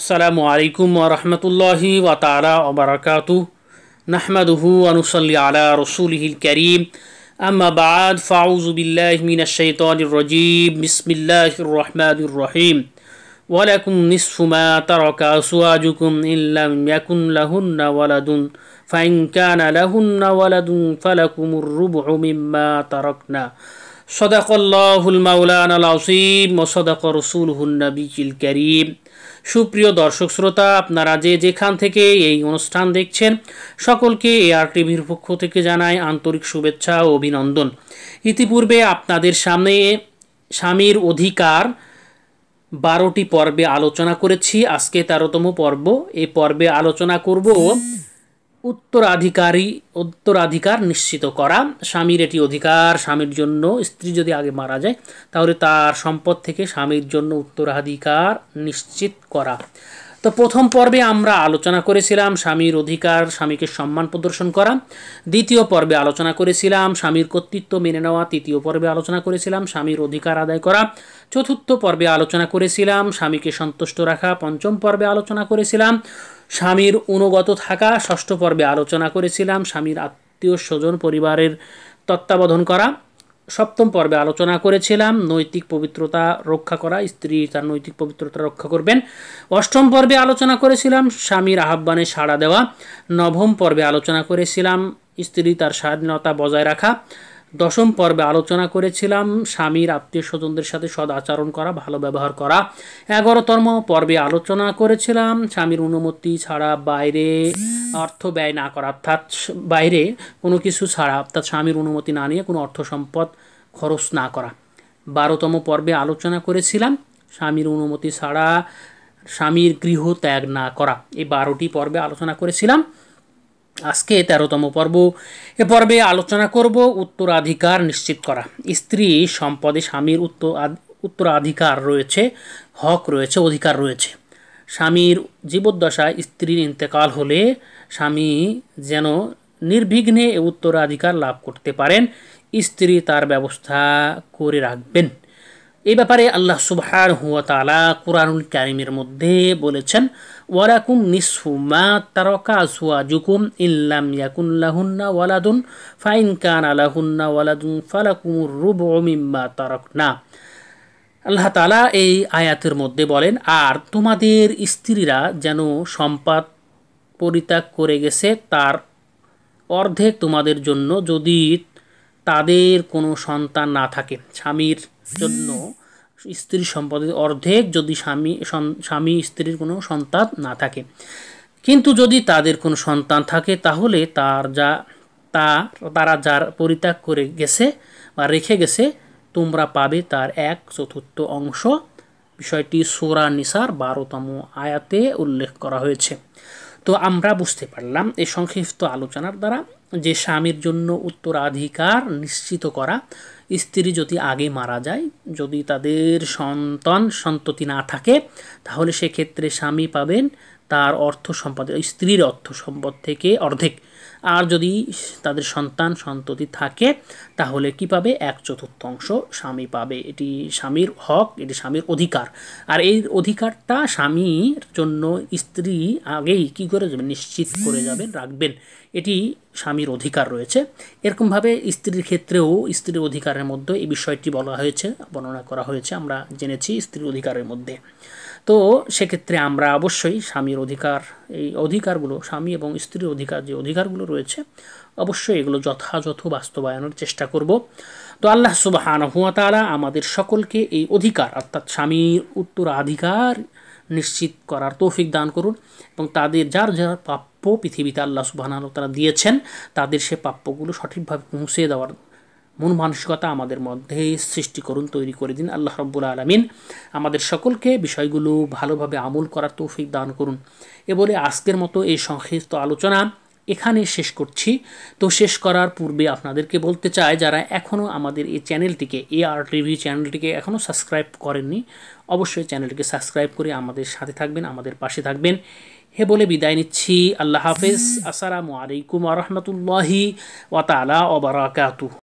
السلام عليكم ورحمة الله وتعالى وبركاته نحمده ونصلي على رسوله الكريم أما بعد فأعوذ بالله من الشيطان الرجيم بسم الله الرحمن الرحيم ولكم نصف ما ترك أزواجكم إن لم يكن لهن ولد فإن كان لهن ولد فلكم الربع مما تركنا صدق الله المولان العظيم وصدق رسوله النبي الكريم সুপ্রিয় দর্শক শ্রোতা আপনারা যে যেখান থেকে এই অনুষ্ঠান দেখছেন সকলকে এআর টিভির পক্ষ থেকে জানাই আন্তরিক শুভেচ্ছা ও অভিনন্দন ইতিপূর্বে আপনাদের সামনে স্বামীর অধিকার বারোটি পর্বে আলোচনা করেছি আজকে তেরোতম পর্ব এই পর্বে আলোচনা করব উত্তরাধিকারী উত্তরাধিকার নিশ্চিত করা স্বামীর এটি অধিকার স্বামীর জন্য স্ত্রী যদি আগে মারা যায় তাহলে তার সম্পদ থেকে স্বামীর জন্য উত্তরাধিকার নিশ্চিত করা তো প্রথম পর্বে আমরা আলোচনা করেছিলাম স্বামীর অধিকার স্বামীকে সম্মান প্রদর্শন করা দ্বিতীয় পর্বে আলোচনা করেছিলাম স্বামীর কর্তৃত্ব মেনে নেওয়া তৃতীয় পর্বে আলোচনা করেছিলাম স্বামীর অধিকার আদায় করা চতুর্থ পর্বে আলোচনা করেছিলাম স্বামীকে সন্তুষ্ট রাখা পঞ্চম পর্বে আলোচনা করেছিলাম স্বামীর অনুগত থাকা ষষ্ঠ পর্বে আলোচনা করেছিলাম স্বামীর আত্মীয় স্বজন পরিবারের তত্ত্বাবধান করা সপ্তম পর্বে আলোচনা করেছিলাম নৈতিক পবিত্রতা রক্ষা করা স্ত্রী তার নৈতিক পবিত্রতা রক্ষা করবেন অষ্টম পর্বে আলোচনা করেছিলাম স্বামীর আহ্বানে সাড়া দেওয়া নবম পর্বে আলোচনা করেছিলাম স্ত্রী তার স্বাধীনতা বজায় রাখা দশম পর্বে আলোচনা করেছিলাম স্বামীর আত্মীয় স্বজনদের সাথে সদ আচরণ করা ভালো ব্যবহার করা এগারোতম পর্বে আলোচনা করেছিলাম স্বামীর অনুমতি ছাড়া বাইরে অর্থ ব্যয় না করা অর্থাৎ বাইরে কোনো কিছু ছাড়া অর্থাৎ স্বামীর অনুমতি না নিয়ে কোনো অর্থ সম্পদ খরচ না করা বারোতম পর্বে আলোচনা করেছিলাম স্বামীর অনুমতি ছাড়া স্বামীর গৃহ ত্যাগ না করা এই বারোটি পর্বে আলোচনা করেছিলাম আজকে তেরোতম পর্ব এ পর্বে আলোচনা করব উত্তরাধিকার নিশ্চিত করা স্ত্রী সম্পদে স্বামীর উত্তর উত্তরাধিকার রয়েছে হক রয়েছে অধিকার রয়েছে স্বামীর জীবদ্দশায় স্ত্রীর ইন্তেকাল হলে স্বামী যেন নির্বিঘ্নে উত্তরাধিকার লাভ করতে পারেন স্ত্রী তার ব্যবস্থা করে রাখবেন এই ব্যাপারে আল্লাহ সুবহান হুয়া তালা কুরআনুল কারিমের মধ্যে বলেছেন ওয়ালাকুম নিসফু মা তারকা আসুয়া জুকুম ইল্লাম ইয়াকুল্লাহুন্না ওয়ালাদুন ফাইন কান আলাহুন্না ওয়ালাদুন ফালাকুম রুব মিম্মা না আল্লাহ তালা এই আয়াতের মধ্যে বলেন আর তোমাদের স্ত্রীরা যেন সম্পাদ পরিত্যাগ করে গেছে তার অর্ধেক তোমাদের জন্য যদি তাদের কোনো সন্তান না থাকে স্বামীর জন্য স্ত্রী সম্পদের অর্ধেক যদি স্বামী স্বামী স্ত্রীর কোনো সন্তান না থাকে কিন্তু যদি তাদের কোনো সন্তান থাকে তাহলে তার যা তা তারা যার পরিত্যাগ করে গেছে বা রেখে গেছে তোমরা পাবে তার এক চতুর্থ অংশ বিষয়টি সোরা নিসার বারোতম আয়াতে উল্লেখ করা হয়েছে তো আমরা বুঝতে পারলাম এই সংক্ষিপ্ত আলোচনার দ্বারা যে স্বামীর জন্য উত্তরাধিকার নিশ্চিত করা স্ত্রী যদি আগে মারা যায় যদি তাদের সন্তান সন্ততি না থাকে তাহলে সেক্ষেত্রে স্বামী পাবেন তার অর্থ সম্পদ স্ত্রীর অর্থ সম্পদ থেকে অর্ধেক আর যদি তাদের সন্তান সন্ততি থাকে তাহলে কি পাবে এক চতুর্থাংশ স্বামী পাবে এটি স্বামীর হক এটি স্বামীর অধিকার আর এই অধিকারটা স্বামীর জন্য স্ত্রী আগেই কি করে যাবেন নিশ্চিত করে যাবেন রাখবেন এটি স্বামীর অধিকার রয়েছে এরকমভাবে স্ত্রীর ক্ষেত্রেও স্ত্রীর অধিকারের মধ্যে এই বিষয়টি বলা হয়েছে বর্ণনা করা হয়েছে আমরা জেনেছি স্ত্রীর অধিকারের মধ্যে তো সেক্ষেত্রে আমরা অবশ্যই স্বামীর অধিকার এই অধিকারগুলো স্বামী এবং স্ত্রীর অধিকার যে অধিকারগুলো রয়েছে অবশ্যই এগুলো যথাযথ বাস্তবায়নের চেষ্টা করব তো আল্লাহ সুবাহান হুয়া তারা আমাদের সকলকে এই অধিকার অর্থাৎ স্বামীর উত্তরাধিকার নিশ্চিত করার তৌফিক দান করুন এবং তাদের যার যার প্রাপ্য পৃথিবীতে আল্লাহ সুবাহান তারা দিয়েছেন তাদের সে প্রাপ্যগুলো সঠিকভাবে পৌঁছে দেওয়ার মন মানসিকতা আমাদের মধ্যে সৃষ্টি করুন তৈরি করে দিন আল্লাহ রব্বুল আলমিন আমাদের সকলকে বিষয়গুলো ভালোভাবে আমল করার তৌফিক দান করুন এ বলে আজকের মতো এই সংক্ষিপ্ত আলোচনা এখানে শেষ করছি তো শেষ করার পূর্বে আপনাদেরকে বলতে চাই যারা এখনও আমাদের এই চ্যানেলটিকে এ আর টিভি চ্যানেলটিকে এখনও সাবস্ক্রাইব করেননি অবশ্যই চ্যানেলটিকে সাবস্ক্রাইব করে আমাদের সাথে থাকবেন আমাদের পাশে থাকবেন হে বলে বিদায় নিচ্ছি আল্লাহ হাফেজ আসসালামু আলাইকুম আ রহমতুল্লাহি ওয়াতালা ওবরাকাতু